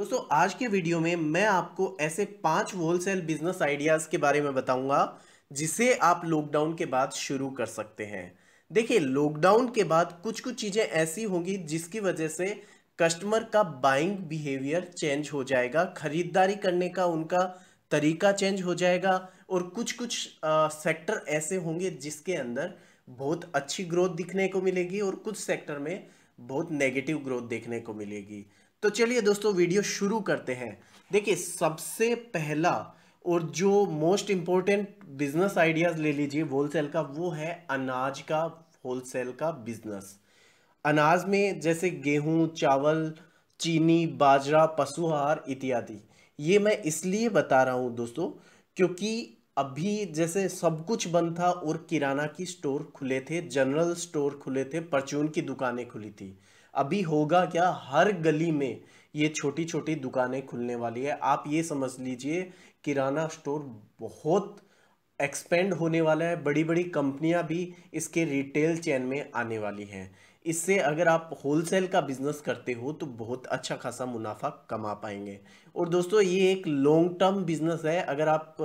दोस्तों आज के वीडियो में मैं आपको ऐसे पांच होलसेल बिजनेस आइडियाज़ के बारे में बताऊंगा जिसे आप लॉकडाउन के बाद शुरू कर सकते हैं देखिए लॉकडाउन के बाद कुछ कुछ चीज़ें ऐसी होंगी जिसकी वजह से कस्टमर का बाइंग बिहेवियर चेंज हो जाएगा खरीदारी करने का उनका तरीका चेंज हो जाएगा और कुछ कुछ आ, सेक्टर ऐसे होंगे जिसके अंदर बहुत अच्छी ग्रोथ दिखने को मिलेगी और कुछ सेक्टर में बहुत नेगेटिव ग्रोथ देखने को मिलेगी तो चलिए दोस्तों वीडियो शुरू करते हैं देखिए सबसे पहला और जो मोस्ट इम्पोर्टेंट बिजनेस आइडियाज़ ले लीजिए होलसेल का वो है अनाज का होलसेल का बिजनेस अनाज में जैसे गेहूँ चावल चीनी बाजरा पशु आहार इत्यादि ये मैं इसलिए बता रहा हूँ दोस्तों क्योंकि अभी जैसे सब कुछ बंद था और किराना की स्टोर खुले थे जनरल स्टोर खुले थे परचून की दुकानें खुली थी अभी होगा क्या हर गली में ये छोटी छोटी दुकानें खुलने वाली है आप ये समझ लीजिए किराना स्टोर बहुत एक्सपेंड होने वाला है बड़ी बड़ी कंपनियां भी इसके रिटेल चैन में आने वाली हैं इससे अगर आप होलसेल का बिज़नेस करते हो तो बहुत अच्छा खासा मुनाफा कमा पाएंगे और दोस्तों ये एक लॉन्ग टर्म बिज़नेस है अगर आप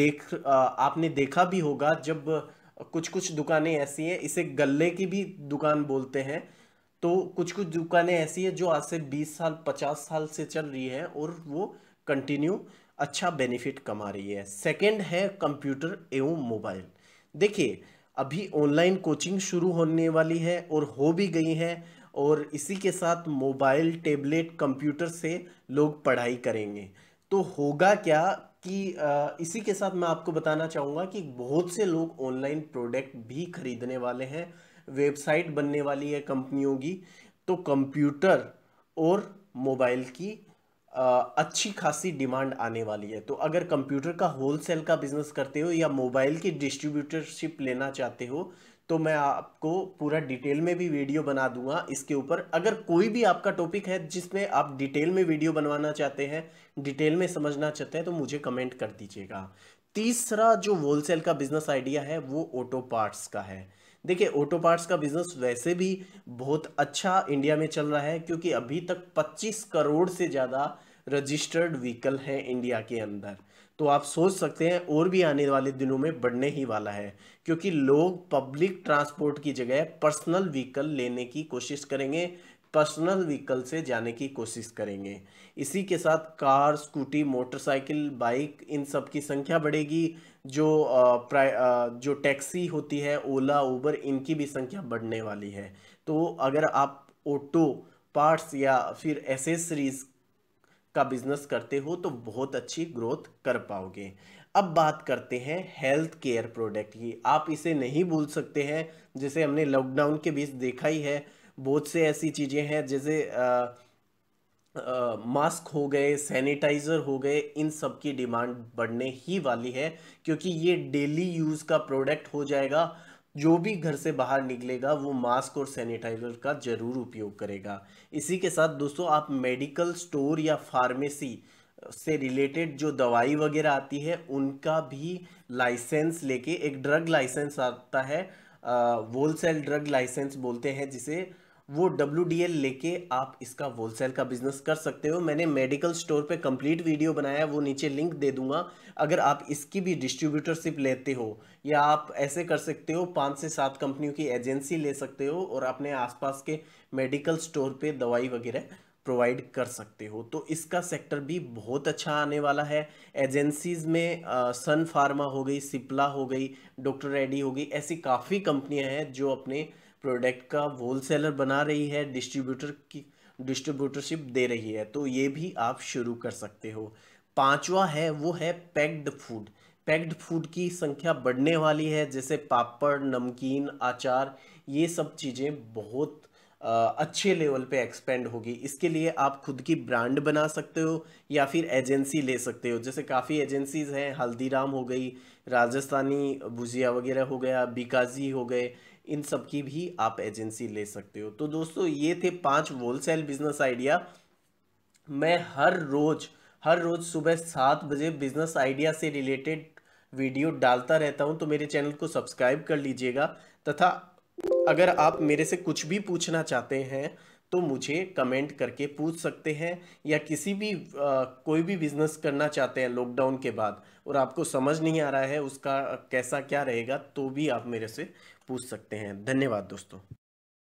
देख आपने देखा भी होगा जब कुछ कुछ दुकानें ऐसी हैं इसे गले की भी दुकान बोलते हैं तो कुछ कुछ दुकानें ऐसी है जो आज से बीस साल पचास साल से चल रही है और वो कंटिन्यू अच्छा बेनिफिट कमा रही है सेकंड है कंप्यूटर एवं मोबाइल देखिए अभी ऑनलाइन कोचिंग शुरू होने वाली है और हो भी गई है और इसी के साथ मोबाइल टेबलेट कंप्यूटर से लोग पढ़ाई करेंगे तो होगा क्या कि इसी के साथ मैं आपको बताना चाहूँगा कि बहुत से लोग ऑनलाइन प्रोडक्ट भी खरीदने वाले हैं वेबसाइट बनने वाली है कंपनियों की तो कंप्यूटर और मोबाइल की आ, अच्छी खासी डिमांड आने वाली है तो अगर कंप्यूटर का होलसेल का बिजनेस करते हो या मोबाइल की डिस्ट्रीब्यूटरशिप लेना चाहते हो तो मैं आपको पूरा डिटेल में भी वीडियो बना दूंगा इसके ऊपर अगर कोई भी आपका टॉपिक है जिसमें आप डिटेल में वीडियो बनवाना चाहते हैं डिटेल में समझना चाहते हैं तो मुझे कमेंट कर दीजिएगा तीसरा जो होलसेल का बिजनेस आइडिया है वो ऑटो पार्ट्स का है देखिए ऑटो पार्ट्स का बिजनेस वैसे भी बहुत अच्छा इंडिया में चल रहा है क्योंकि अभी तक 25 करोड़ से ज़्यादा रजिस्टर्ड व्हीकल है इंडिया के अंदर तो आप सोच सकते हैं और भी आने वाले दिनों में बढ़ने ही वाला है क्योंकि लोग पब्लिक ट्रांसपोर्ट की जगह पर्सनल व्हीकल लेने की कोशिश करेंगे पर्सनल व्हीकल से जाने की कोशिश करेंगे इसी के साथ कार स्कूटी मोटरसाइकिल बाइक इन सब की संख्या बढ़ेगी जो आ, जो टैक्सी होती है ओला उबर इनकी भी संख्या बढ़ने वाली है तो अगर आप ऑटो पार्ट्स या फिर एसेसरीज का बिजनेस करते हो तो बहुत अच्छी ग्रोथ कर पाओगे अब बात करते हैं हेल्थ केयर प्रोडक्ट की आप इसे नहीं भूल सकते हैं जिसे हमने लॉकडाउन के बीच देखा ही है बहुत से ऐसी चीज़ें हैं जैसे मास्क हो गए सैनिटाइज़र हो गए इन सब की डिमांड बढ़ने ही वाली है क्योंकि ये डेली यूज़ का प्रोडक्ट हो जाएगा जो भी घर से बाहर निकलेगा वो मास्क और सैनिटाइज़र का ज़रूर उपयोग करेगा इसी के साथ दोस्तों आप मेडिकल स्टोर या फार्मेसी से रिलेटेड जो दवाई वगैरह आती है उनका भी लाइसेंस लेके एक ड्रग लाइसेंस आता है होल ड्रग लाइसेंस बोलते हैं जिसे वो डब्ल्यू लेके आप इसका होलसेल का बिजनेस कर सकते हो मैंने मेडिकल स्टोर पे कंप्लीट वीडियो बनाया है वो नीचे लिंक दे दूंगा अगर आप इसकी भी डिस्ट्रीब्यूटरशिप लेते हो या आप ऐसे कर सकते हो पाँच से सात कंपनियों की एजेंसी ले सकते हो और अपने आसपास के मेडिकल स्टोर पे दवाई वगैरह प्रोवाइड कर सकते हो तो इसका सेक्टर भी बहुत अच्छा आने वाला है एजेंसीज में आ, सन फार्मा हो गई सिप्ला हो गई डॉक्टर रेडी हो गई ऐसी काफ़ी कंपनियां हैं जो अपने प्रोडक्ट का होल सेलर बना रही है डिस्ट्रीब्यूटर की डिस्ट्रीब्यूटरशिप दे रही है तो ये भी आप शुरू कर सकते हो पांचवा है वो है पैक्ड फूड पैक्ड फूड की संख्या बढ़ने वाली है जैसे पापड़ नमकीन आचार ये सब चीज़ें बहुत अच्छे लेवल पे एक्सपेंड होगी इसके लिए आप खुद की ब्रांड बना सकते हो या फिर एजेंसी ले सकते हो जैसे काफ़ी एजेंसीज़ हैं हल्दीराम हो गई राजस्थानी भुजिया वगैरह हो गया बीकाजी हो गए इन सब की भी आप एजेंसी ले सकते हो तो दोस्तों ये थे पांच होलसेल बिजनेस आइडिया मैं हर रोज़ हर रोज़ सुबह सात बजे बिजनेस आइडिया से रिलेटेड वीडियो डालता रहता हूँ तो मेरे चैनल को सब्सक्राइब कर लीजिएगा तथा अगर आप मेरे से कुछ भी पूछना चाहते हैं तो मुझे कमेंट करके पूछ सकते हैं या किसी भी आ, कोई भी बिज़नेस करना चाहते हैं लॉकडाउन के बाद और आपको समझ नहीं आ रहा है उसका कैसा क्या रहेगा तो भी आप मेरे से पूछ सकते हैं धन्यवाद दोस्तों